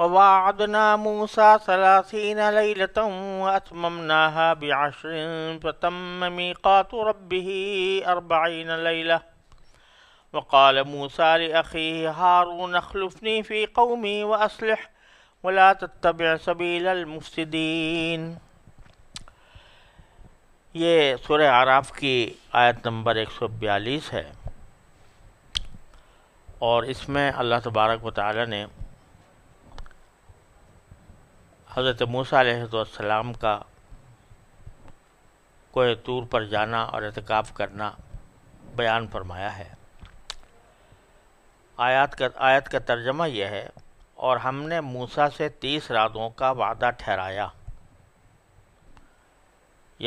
ववादना मूसा सलासीन लैलता वअतममनाहा बिअश्र फतम मीकात रब्बिह अरबईन लैला वक़ाल मूसा लअखीह हारून अखलफनी फ़ी कौमी वअस्लह वला तत्तब सबील मुफसदीन ये सुर आराफ की आयत नंबर 142 है और इसमें अल्लाह तबारक वाली ने हज़रत मूसम का कोई तूर पर जाना और एहतिकाफ़ करना बयान फरमाया है आयत का आयत का तर्जमा यह है और हमने मूसा से तीस रातों का वादा ठहराया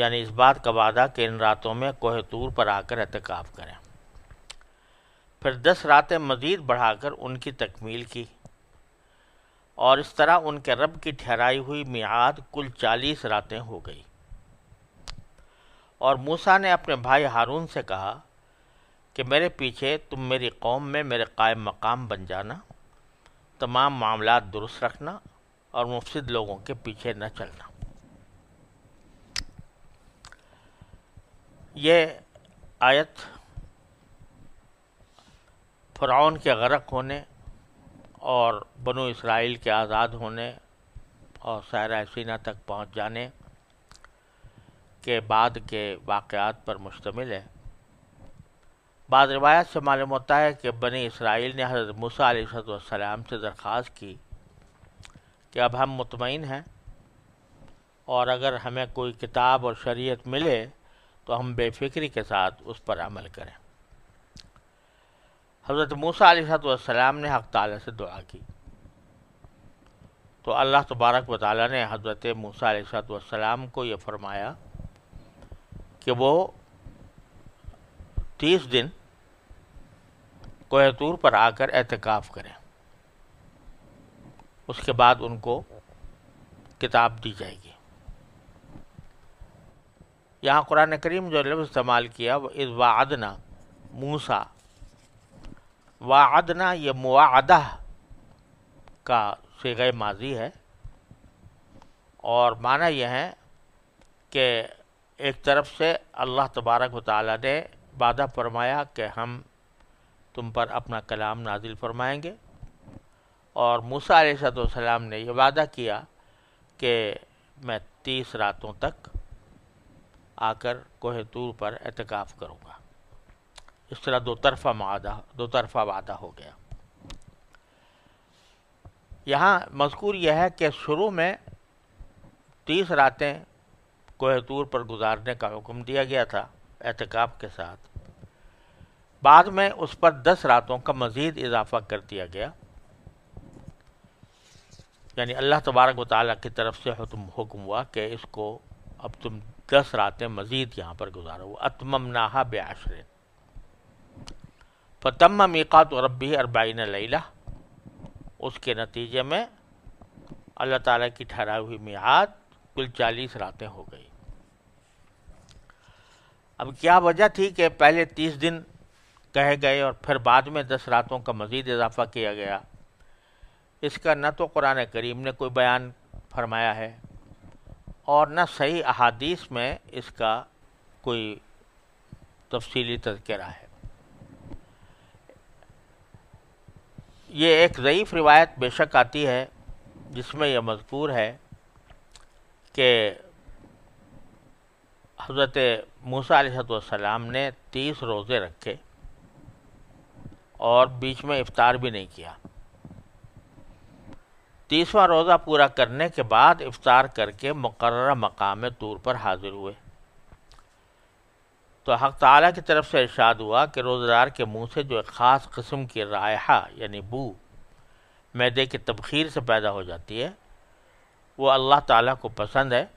यानी इस बात का वादा कि इन रातों में तूर पर आकर एहतिकाफ़ करें फिर दस रातें मज़ीद बढ़ाकर उनकी तकमील की और इस तरह उनके रब की ठहराई हुई मियाद कुल चालीस रातें हो गई और मूसा ने अपने भाई हारून से कहा कि मेरे पीछे तुम मेरी कौम में मेरे कायम मकाम बन जाना तमाम मामला दुरुस्त रखना और मुफसद लोगों के पीछे न चलना ये आयत फ़रौन के गरक होने और बनो इसराइल के आज़ाद होने और सैरा सीना तक पहुंच जाने के बाद के वाक़ात पर मुश्तमिल है बाद रवायत से मालूम होता है कि बनी इसराइल ने हज़रत मूसा सलाम से दरख्वास की कि अब हम मुतमिन हैं और अगर हमें कोई किताब और शरीयत मिले तो हम बेफिक्री के साथ उस पर अमल करें हज़रत मूसा सलाम ने हक़ ताल से दुआ की तो अल्लाह तबारक व ताली ने हज़रत मूसा सलाम को ये फरमाया कि वो तीस दिन कोहतूर पर आकर एहतिकाफ़ करें उसके बाद उनको किताब दी जाएगी यहाँ कुरान करीम जो लफ्ज़ इस्तेमाल किया वो इस वादना मूसा वादना ये मुआदा का सग माजी है और माना यह है कि एक तरफ से अल्लाह तबारक वाली ने वादा फरमाया कि हम तुम पर अपना कलाम नाजिल फरमाएंगे और मूसा सलाम ने यह वादा किया कि मैं तीस रातों तक आकर कोहतूर पर एतकाफ़ करूँगा इस तरह दो तरफा मादा दो तरफा वादा हो गया यहाँ मजकूर यह है कि शुरू में तीस रातें कोहतूर पर गुजारने का हुक्म दिया गया था एहतिकाब के साथ बाद में उस पर दस रातों का मज़ीद इजाफा कर दिया गया यानी अल्लाह तबारक वाली की तरफ से हुक्म हुआ कि इसको अब तुम दस रातें मज़ीद यहाँ पर गुजारो अतमम नाहा बेआशरे फ़तम मीक़ात रबी अरबाइन लैला उसके नतीजे में अल्लाह ताला की ठहराई हुई मियाद कुल चालीस रातें हो गई अब क्या वजह थी कि पहले तीस दिन कहे गए और फिर बाद में दस रातों का मज़ीद इजाफ़ा किया गया इसका न तो कुरान करीम ने कोई बयान फरमाया है और न सही अहादीस में इसका कोई तफसीली तस्करा है ये एक ज़यीफ़ रिवायत बेशक आती है जिसमें यह मजकूर है कि हज़रत मूसा सलाम ने तीस रोज़े रखे और बीच में इफ़ार भी नहीं किया तीसवा रोज़ा पूरा करने के बाद इफ़ार करके मुकर मकाम तूर पर हाज़िर हुए तो हक ताली की तरफ से इर्शाद हुआ कि रोज़दार के मुंह से जो एक ख़ास किस्म की रायहा यानी बू मैदे की तबखीर से पैदा हो जाती है वो अल्लाह ताली को पसंद है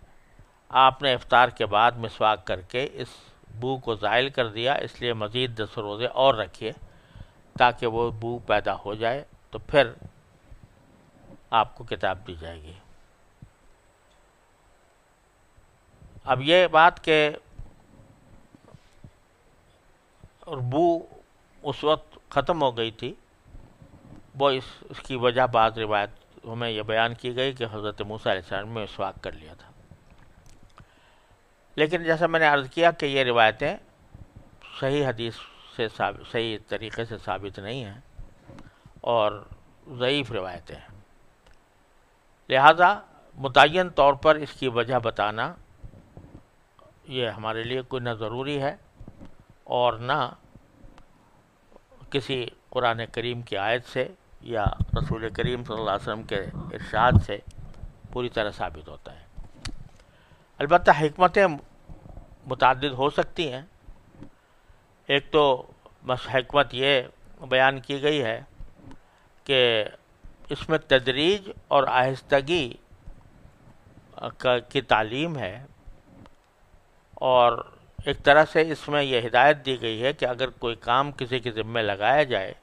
आपने इफ़ार के बाद मिसवाक करके इस बू को ज़ायल कर दिया इसलिए मज़ीद दस रोज़े और रखिए ताकि वो बू पैदा हो जाए तो फिर आपको किताब दी जाएगी अब ये बात के और बू उस वक्त ख़त्म हो गई थी वो इस इसकी वजह बाद रिवायत हमें यह बयान की गई कि हज़रत मूसा ने मिसवाक कर लिया था लेकिन जैसा मैंने अर्ज़ किया कि ये रिवायतें सही हदीस से सही तरीके से साबित नहीं हैं और ज़यीफ़ रिवायतें हैं लिहाजा मुतन तौर पर इसकी वजह बताना ये हमारे लिए कोई ना ज़रूरी है और ना किसी कुरान करीम की आयत से या रसूल करीम सल्लल्लाहु अलैहि वसल्लम के इरशाद से पूरी तरह साबित होता है अलबत् हमतें मुतद हो सकती हैं एक तो बस हमत ये बयान की गई है कि इसमें तदरीज और आहिस्तगी की तालीम है और एक तरह से इसमें यह हिदायत दी गई है कि अगर कोई काम किसी के ज़िम्मे लगाया जाए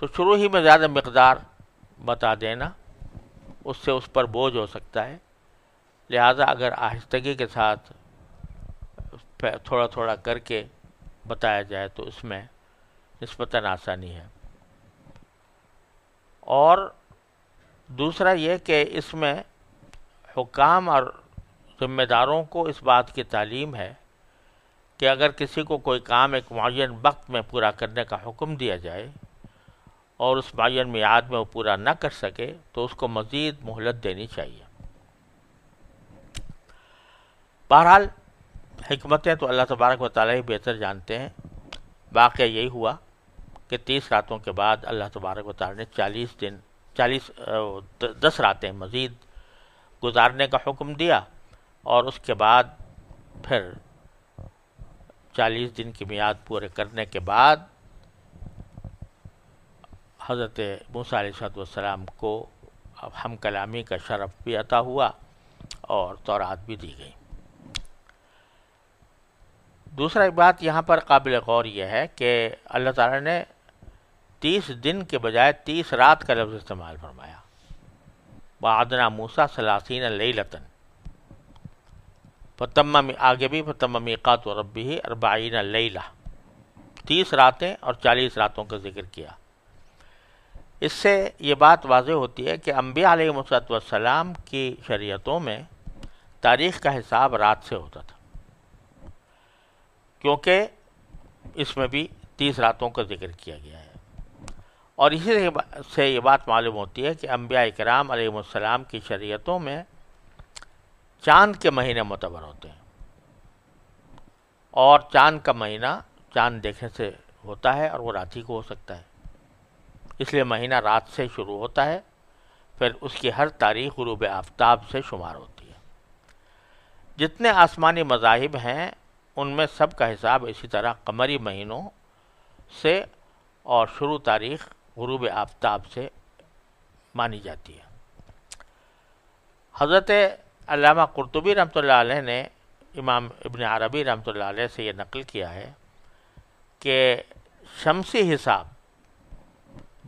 तो शुरू ही में ज़्यादा मकदार बता देना उससे उस पर बोझ हो सकता है लिहाजा अगर आहिस्तगी के साथ थोड़ा थोड़ा करके बताया जाए तो इसमें नस्बता आसानी है और दूसरा ये कि इसमें हुकाम और ज़िम्मेदारों को इस बात की तालीम है कि अगर किसी को कोई काम एक मुन वक्त में पूरा करने का हुक्म दिया जाए और उस मुन मियाद में वो पूरा ना कर सके तो उसको मज़ीद मोहलत देनी चाहिए बहरहाल हमतें तो अल्लाह तबारक व ताली ही बेहतर जानते हैं वाक़ यही हुआ कि तीस रातों के बाद अल्लाह तबारक व ताली ने चालीस दिन चालीस दस रातें मज़ीद गुजारने का हुक्म दिया और उसके बाद फिर चालीस दिन की मियाद पूरे करने के बाद हज़रत मूसीम को अब हम कलामी का शरफ भी अता हुआ और तौरात भी दी गई दूसरा एक बात यहाँ पर काबिल गौर यह है कि अल्लाह ताला ने तीस दिन के बजाय तीस रात का लफ्ज़ इस्तेमाल फरमाया बादना मूसा सलासीन लतन फतम आगे भी फतम मीकात रबी ही अरबाइन लैला तीस रातें और चालीस रातों का जिक्र किया इससे ये बात वाज होती है कि अम्बिया आलतम की शरीयतों में तारीख़ का हिसाब रात से होता था क्योंकि इसमें भी तीस रातों का जिक्र किया गया है और इसी से ये बात मालूम होती है कि अम्बिया कराम की शरीयतों में चांद के महीने मोतबर होते हैं और चांद का महीना चांद देखने से होता है और वो रात ही को हो सकता है इसलिए महीना रात से शुरू होता है फिर उसकी हर तारीख गुरूब आफ्ताब से शुमार होती है जितने आसमानी मजाहिब हैं उनमें सब का हिसाब इसी तरह कमरी महीनों से और शुरू तारीख गुरूब आफ्ताब से मानी जाती है हज़रत अलामा कुरतुबी रमत ने इमाम इबन अरबी रमत से ये नकल किया है कि शमसी हिसाब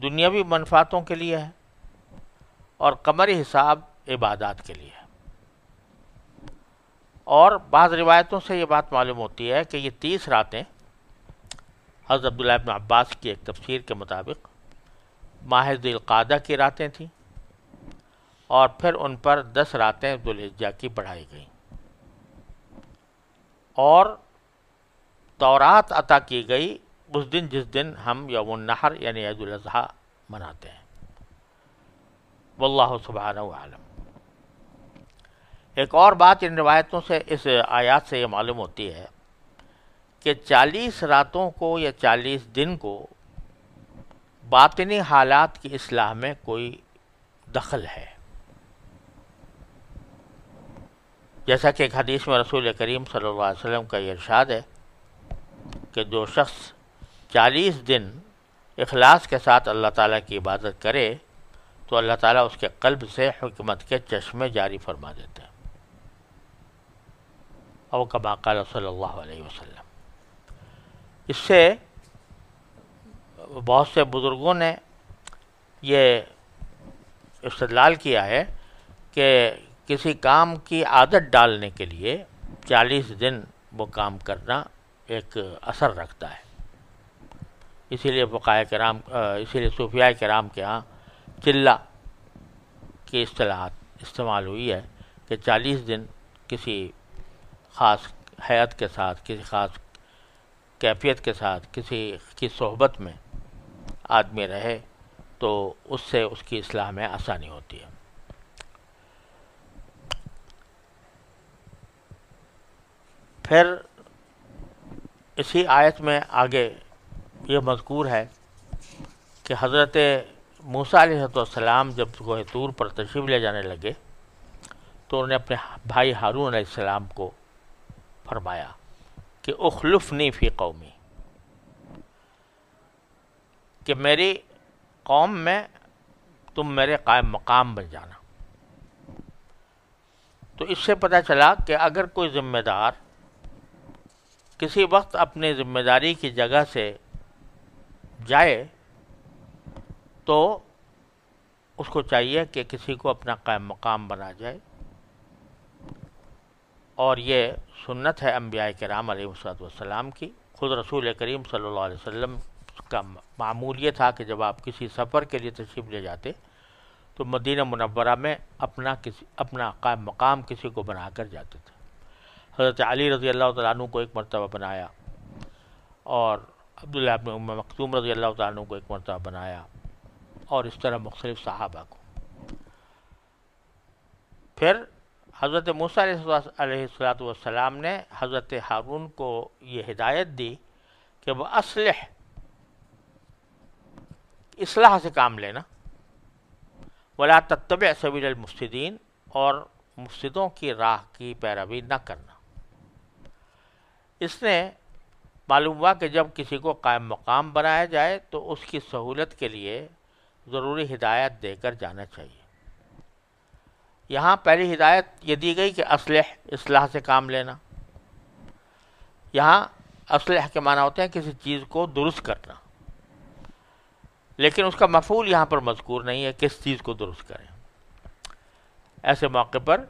दुनियावी मनफातों के लिए है और कमरी हिसाब इबादत के लिए है और बाद रिवायतों से ये बात मालूम होती है कि ये तीस रातें हज़रत अब्दुल्ला अब्बास की एक तफसीर के मुताबिक माह की रातें थीं और फिर उन पर दस रातें दुल्हिज्जा की बढ़ाई गईं और तौरात अता की गई उस दिन जिस दिन हम यौम नहर यानी ईदाजी मनाते हैं वल्लाहु आलम एक और बात इन रिवायतों से इस आयात से ये मालूम होती है कि चालीस रातों को या चालीस दिन को बातनी हालात की असलाह में कोई दखल है जैसा कि एक हदीस में रसूल करीम सल्लल्लाहु अलैहि वसल्लम का इरशाद है कि जो शख्स चालीस दिन इखलास के साथ अल्लाह ताला की इबादत करे तो अल्लाह ताला उसके कल्ब से हमत के चश्मे जारी फरमा देते हैं और कबाकाल सल्ला वसलम इससे बहुत से बुज़ुर्गों ने ये इस्तलाल किया है कि किसी काम की आदत डालने के लिए 40 दिन वो काम करना एक असर रखता है इसीलिए के कराम इसीलिए सूफिया कराम के यहाँ चिल्ला की असलाहत इस्तेमाल हुई है कि 40 दिन किसी ख़ास हयात के साथ किसी ख़ास कैफियत के साथ किसी की सोहबत में आदमी रहे तो उससे उसकी असलाह में आसानी होती है फिर इसी आयत में आगे ये मजकूर है कि हज़रत मूसा सलाम जब गोह तूर पर तशीब ले जाने लगे तो उन्होंने अपने भाई हारून आसमाम को फरमाया कि नहीं फ़ी कौमी कि मेरी कौम में तुम मेरे कायम मकाम बन जाना तो इससे पता चला कि अगर कोई ज़िम्मेदार किसी वक्त अपनी जिम्मेदारी की जगह से जाए तो उसको चाहिए कि किसी को अपना कायम मकाम बना जाए और ये सुन्नत है अम्बिया कराम वसलाम की ख़ुद रसूल करीम सल्लल्लाहु अलैहि वसल्लम का मामूल ये था कि जब आप किसी सफ़र के लिए तशरीफ़ ले जाते तो मदीना मनवरा में अपना किसी अपना कायम मकाम किसी को बना कर जाते थे हज़रत अली रज़ी अल्लाह तु को एक मरतबा बनाया और अब्दुल्ला अबिन उम मखतूम रज़ी अल्लाह तु को एक मरतबा बनाया और इस तरह मुख्तलिफ़ साहबा को फिर हज़रत मूसा सलाम ने हज़रत हारून को ये हिदायत दी कि वह असलह इसलाह से काम लेना वला तत्तब सबीरमफसदीन और मुफसदों की राह की पैरवी न करना इसने मालूम हुआ कि जब किसी को कायम मकाम बनाया जाए तो उसकी सहूलत के लिए ज़रूरी हिदायत देकर जाना चाहिए यहाँ पहली हिदायत ये दी गई कि असलह असलाह से काम लेना यहाँ असलह के माना होते हैं किसी चीज़ को दुरुस्त करना लेकिन उसका मफूल यहाँ पर मजकूर नहीं है किस चीज़ को दुरुस्त करें ऐसे मौके पर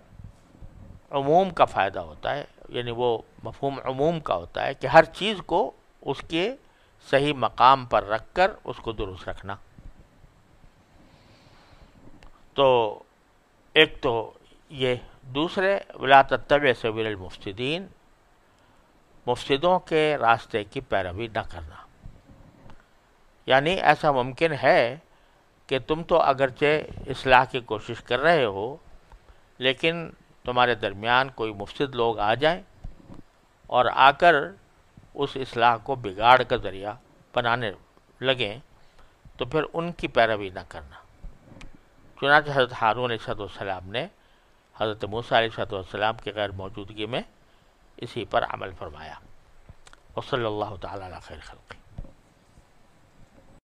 अमूम का फ़ायदा होता है यानी वो मफहम अमूम का होता है कि हर चीज़ को उसके सही मकाम पर रख कर उसको दुरुस्त रखना तो एक तो ये दूसरे वला तब सबिल मुफ्तदीन मुफ्तों के रास्ते की पैरवी न करना यानी ऐसा मुमकिन है कि तुम तो अगरचे इसलाह की कोशिश कर रहे हो लेकिन तुम्हारे दरमियान कोई मुफसद लोग आ जाएं और आकर उस असलाह को बिगाड़ का ज़रिया बनाने लगें तो फिर उनकी पैरवी न करना चुनाच हज़रत हारून सलाम ने हज़रत मूसा सलाम के गैर मौजूदगी में इसी पर अमल फरमाया वसल तैर खल